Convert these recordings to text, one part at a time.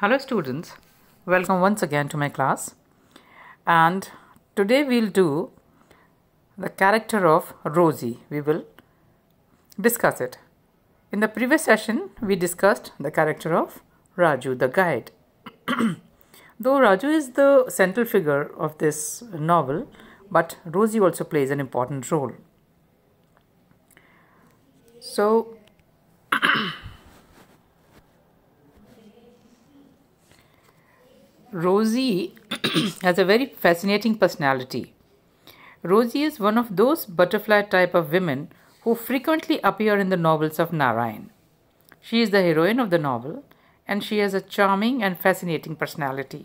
Hello students, welcome once again to my class and today we'll do the character of Rosie. We will discuss it. In the previous session we discussed the character of Raju the guide. Though Raju is the central figure of this novel but Rosie also plays an important role. So Rosie has a very fascinating personality. Rosie is one of those butterfly type of women who frequently appear in the novels of Narayan. She is the heroine of the novel and she has a charming and fascinating personality.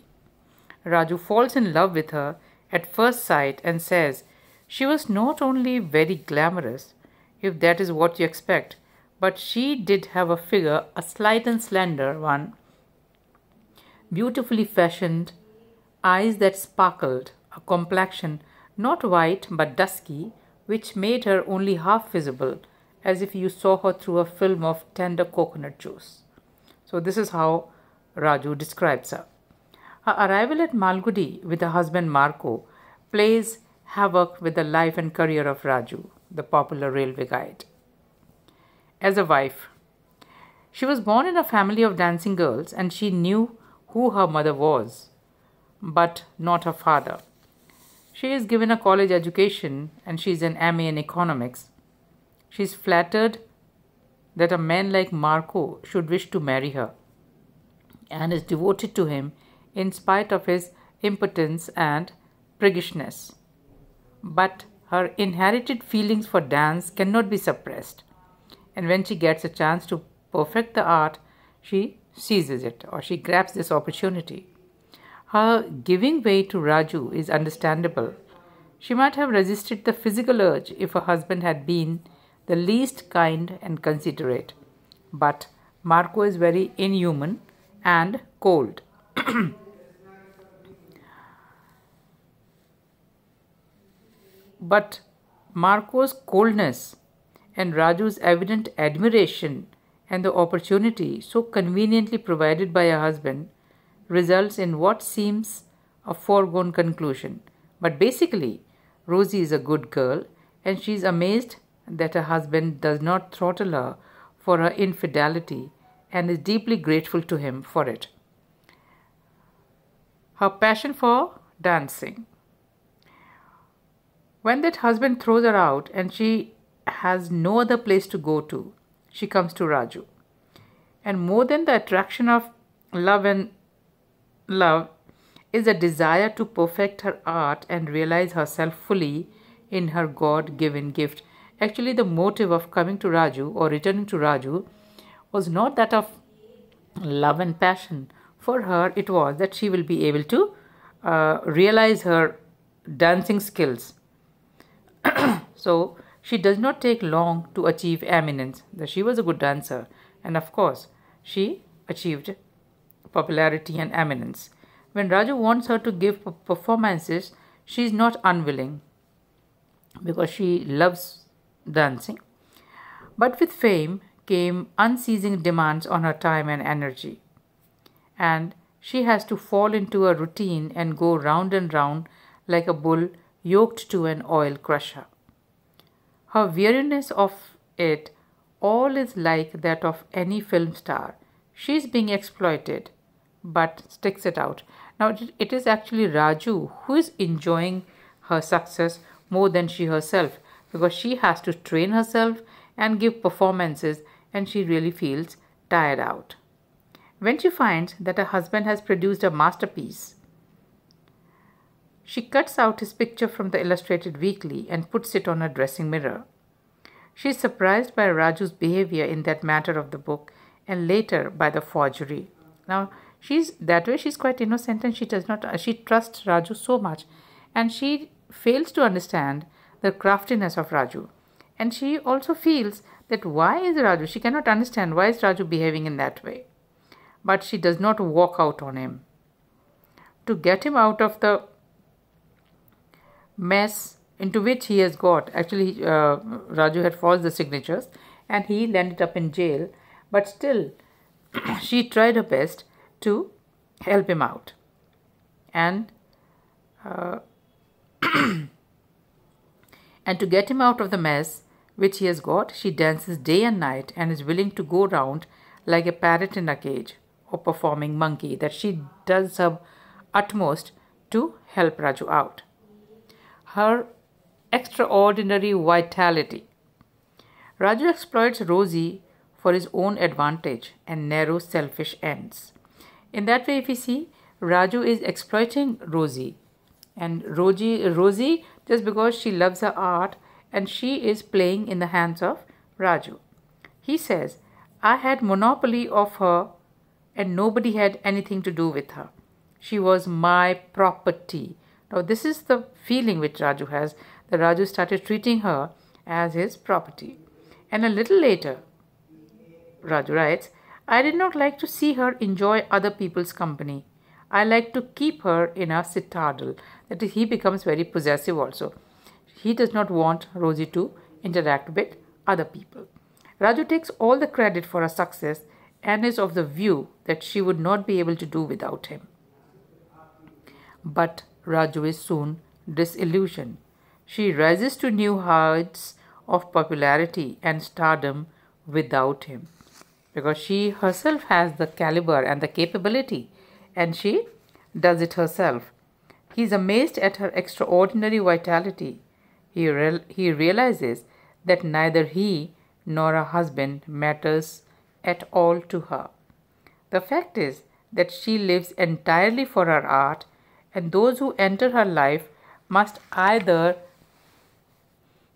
Raju falls in love with her at first sight and says she was not only very glamorous, if that is what you expect, but she did have a figure, a slight and slender one, beautifully fashioned, eyes that sparkled, a complexion not white but dusky, which made her only half visible, as if you saw her through a film of tender coconut juice. So, this is how Raju describes her. Her arrival at Malgudi with her husband Marco plays havoc with the life and career of Raju, the popular railway guide. As a wife, she was born in a family of dancing girls and she knew who her mother was, but not her father. She is given a college education and she is an MA in economics. She is flattered that a man like Marco should wish to marry her and is devoted to him in spite of his impotence and priggishness. But her inherited feelings for dance cannot be suppressed, and when she gets a chance to perfect the art, she seizes it or she grabs this opportunity. Her giving way to Raju is understandable. She might have resisted the physical urge if her husband had been the least kind and considerate. But Marco is very inhuman and cold. but Marco's coldness and Raju's evident admiration and the opportunity so conveniently provided by a husband results in what seems a foregone conclusion. But basically, Rosie is a good girl and she is amazed that her husband does not throttle her for her infidelity and is deeply grateful to him for it. Her passion for dancing. When that husband throws her out and she has no other place to go to, she comes to Raju. And more than the attraction of love and love is a desire to perfect her art and realize herself fully in her God given gift. Actually, the motive of coming to Raju or returning to Raju was not that of love and passion. For her, it was that she will be able to uh, realize her dancing skills. so, she does not take long to achieve eminence. That She was a good dancer, and of course, she achieved popularity and eminence. When Raju wants her to give performances, she is not unwilling because she loves dancing. But with fame came unceasing demands on her time and energy, and she has to fall into a routine and go round and round like a bull yoked to an oil crusher. Her weariness of it all is like that of any film star. She is being exploited but sticks it out. Now it is actually Raju who is enjoying her success more than she herself because she has to train herself and give performances and she really feels tired out. When she finds that her husband has produced a masterpiece, she cuts out his picture from the Illustrated Weekly and puts it on her dressing mirror. She is surprised by Raju's behavior in that matter of the book and later by the forgery. Now, she's that way she's quite innocent and she does not uh, she trusts Raju so much and she fails to understand the craftiness of Raju. And she also feels that why is Raju she cannot understand why is Raju behaving in that way. But she does not walk out on him. To get him out of the mess into which he has got. Actually, uh, Raju had forged the signatures and he landed up in jail. But still, she tried her best to help him out. And uh, and to get him out of the mess which he has got, she dances day and night and is willing to go round like a parrot in a cage or performing monkey that she does her utmost to help Raju out her extraordinary vitality. Raju exploits Rosie for his own advantage and narrow selfish ends. In that way, if you see, Raju is exploiting Rosie. And Rosie, Rosie, just because she loves her art and she is playing in the hands of Raju. He says, I had monopoly of her and nobody had anything to do with her. She was my property. Now, this is the feeling which Raju has that Raju started treating her as his property. And a little later, Raju writes, I did not like to see her enjoy other people's company. I like to keep her in a citadel. That is, he becomes very possessive also. He does not want Rosie to interact with other people. Raju takes all the credit for her success and is of the view that she would not be able to do without him. But Raju is soon disillusioned. She rises to new heights of popularity and stardom without him because she herself has the caliber and the capability and she does it herself. He is amazed at her extraordinary vitality. He, real he realizes that neither he nor her husband matters at all to her. The fact is that she lives entirely for her art and those who enter her life must either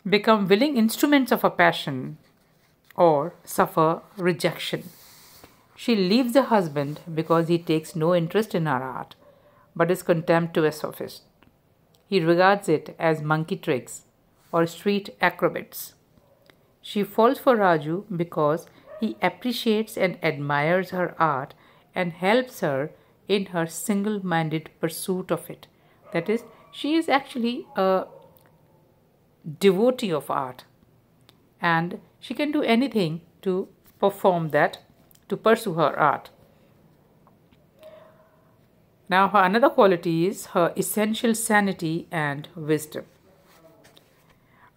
become willing instruments of her passion or suffer rejection. She leaves her husband because he takes no interest in her art but is contemptuous of it. He regards it as monkey tricks or street acrobats. She falls for Raju because he appreciates and admires her art and helps her in her single minded pursuit of it. That is, she is actually a devotee of art and she can do anything to perform that, to pursue her art. Now, her another quality is her essential sanity and wisdom.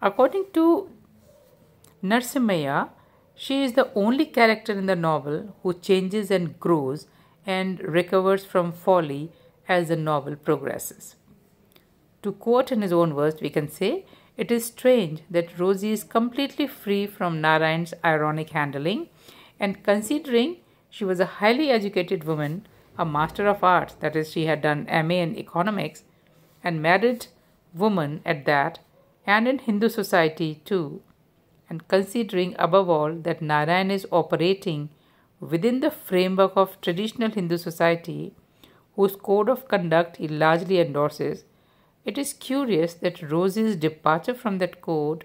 According to Narsimaya, she is the only character in the novel who changes and grows and recovers from folly as the novel progresses. To quote in his own words, we can say, It is strange that Rosie is completely free from Narayan's ironic handling, and considering she was a highly educated woman, a master of arts, that is, she had done MA in economics, and married woman at that, and in Hindu society too, and considering above all that Narayan is operating within the framework of traditional Hindu society, whose code of conduct he largely endorses, it is curious that Rosie's departure from that code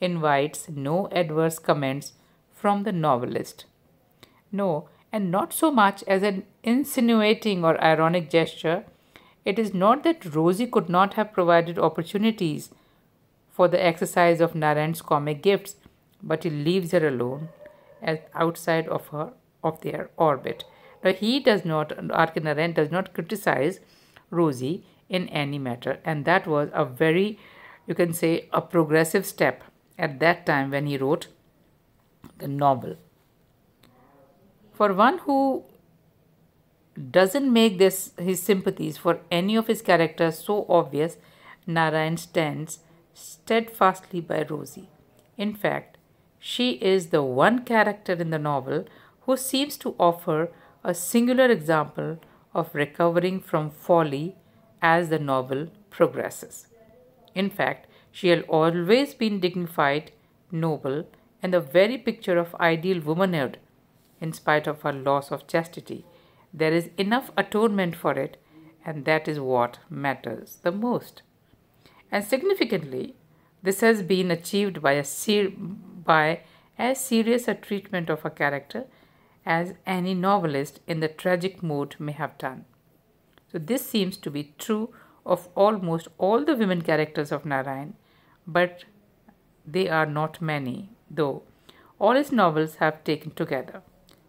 invites no adverse comments from the novelist. No, and not so much as an insinuating or ironic gesture, it is not that Rosie could not have provided opportunities for the exercise of Naran's comic gifts, but he leaves her alone as outside of her of their orbit. Now, he does not, Arkin Arendt does not criticize Rosie in any matter, and that was a very, you can say, a progressive step at that time when he wrote the novel. For one who doesn't make this his sympathies for any of his characters so obvious, Narayan stands steadfastly by Rosie. In fact, she is the one character in the novel who seems to offer a singular example of recovering from folly as the novel progresses. In fact, she had always been dignified, noble, and the very picture of ideal womanhood. In spite of her loss of chastity, there is enough atonement for it, and that is what matters the most. And significantly, this has been achieved by, a ser- by as serious a treatment of her character as any novelist in the tragic mood may have done. So, this seems to be true of almost all the women characters of Narayan, but they are not many, though all his novels have taken together,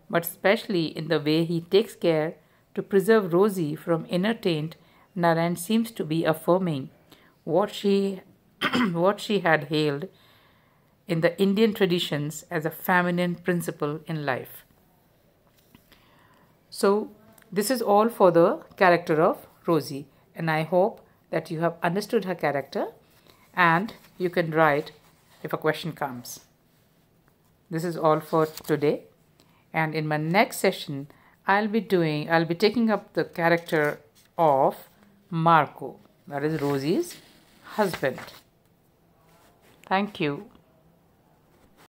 but especially in the way he takes care to preserve Rosie from inner taint, Narayan seems to be affirming what she, what she had hailed in the Indian traditions as a feminine principle in life. So this is all for the character of Rosie and I hope that you have understood her character and you can write if a question comes. This is all for today and in my next session I'll be doing I'll be taking up the character of Marco that is Rosie's husband. Thank you.